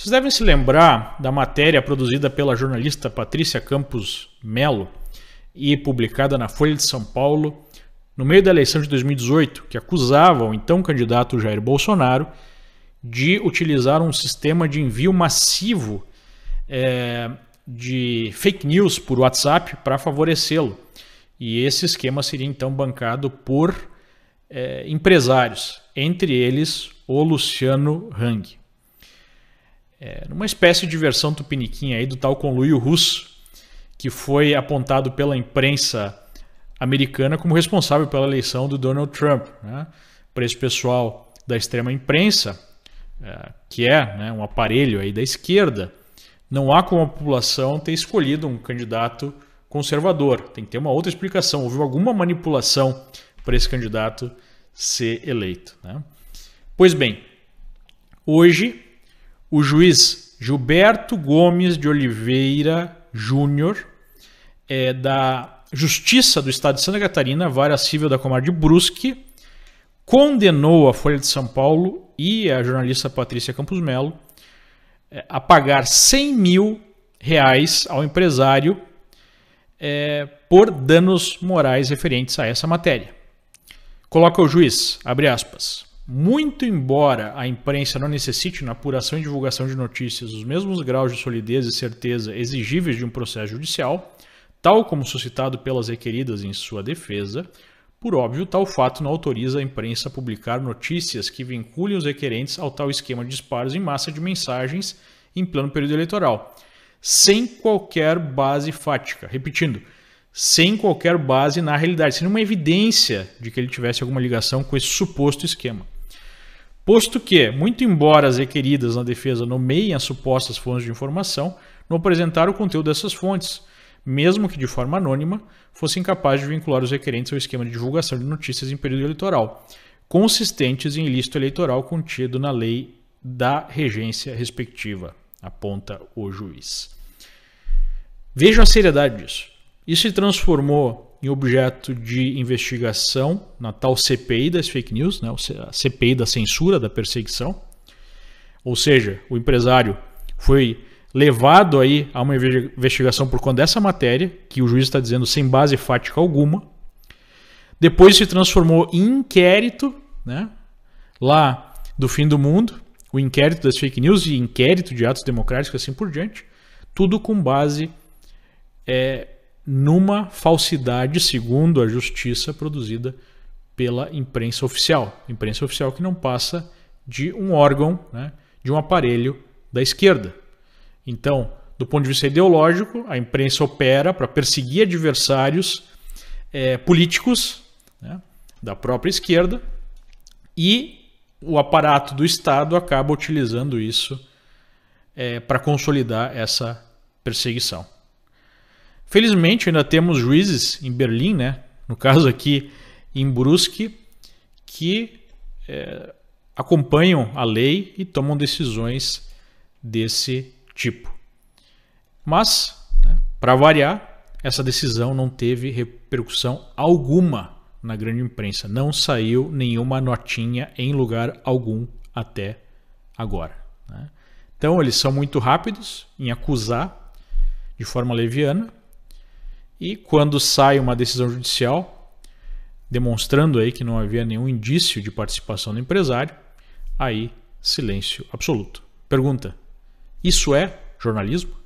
Vocês devem se lembrar da matéria produzida pela jornalista Patrícia Campos Melo e publicada na Folha de São Paulo no meio da eleição de 2018, que acusava o então candidato Jair Bolsonaro de utilizar um sistema de envio massivo é, de fake news por WhatsApp para favorecê-lo. E esse esquema seria então bancado por é, empresários, entre eles o Luciano Hang. É, numa espécie de versão tupiniquim aí do tal conluio russo, que foi apontado pela imprensa americana como responsável pela eleição do Donald Trump. Né? Para esse pessoal da extrema imprensa, é, que é né, um aparelho aí da esquerda, não há como a população ter escolhido um candidato conservador. Tem que ter uma outra explicação. Houve alguma manipulação para esse candidato ser eleito. Né? Pois bem, hoje o juiz Gilberto Gomes de Oliveira Júnior, é, da Justiça do Estado de Santa Catarina, vara civil da Comar de Brusque, condenou a Folha de São Paulo e a jornalista Patrícia Campos Melo é, a pagar 100 mil reais ao empresário é, por danos morais referentes a essa matéria. Coloca o juiz, abre aspas. Muito embora a imprensa não necessite, na apuração e divulgação de notícias, os mesmos graus de solidez e certeza exigíveis de um processo judicial, tal como suscitado pelas requeridas em sua defesa, por óbvio, tal fato não autoriza a imprensa a publicar notícias que vinculem os requerentes ao tal esquema de disparos em massa de mensagens em pleno período eleitoral, sem qualquer base fática. Repetindo, sem qualquer base na realidade, sem uma evidência de que ele tivesse alguma ligação com esse suposto esquema. Posto que, muito embora as requeridas na defesa nomeiem as supostas fontes de informação, não apresentaram o conteúdo dessas fontes, mesmo que de forma anônima, fossem capazes de vincular os requerentes ao esquema de divulgação de notícias em período eleitoral, consistentes em ilícito eleitoral contido na lei da regência respectiva, aponta o juiz. Vejam a seriedade disso e se transformou em objeto de investigação na tal CPI das fake news, né, a CPI da censura, da perseguição. Ou seja, o empresário foi levado aí a uma investigação por conta dessa matéria, que o juiz está dizendo sem base fática alguma. Depois se transformou em inquérito, né? Lá do fim do mundo, o inquérito das fake news e inquérito de atos democráticos assim por diante, tudo com base é, numa falsidade, segundo a justiça, produzida pela imprensa oficial. Imprensa oficial que não passa de um órgão, né, de um aparelho da esquerda. Então, do ponto de vista ideológico, a imprensa opera para perseguir adversários é, políticos né, da própria esquerda e o aparato do Estado acaba utilizando isso é, para consolidar essa perseguição. Felizmente ainda temos juízes em Berlim, né? no caso aqui em Brusque, que é, acompanham a lei e tomam decisões desse tipo. Mas, né, para variar, essa decisão não teve repercussão alguma na grande imprensa. Não saiu nenhuma notinha em lugar algum até agora. Né? Então, eles são muito rápidos em acusar de forma leviana e quando sai uma decisão judicial, demonstrando aí que não havia nenhum indício de participação do empresário, aí silêncio absoluto. Pergunta: Isso é jornalismo?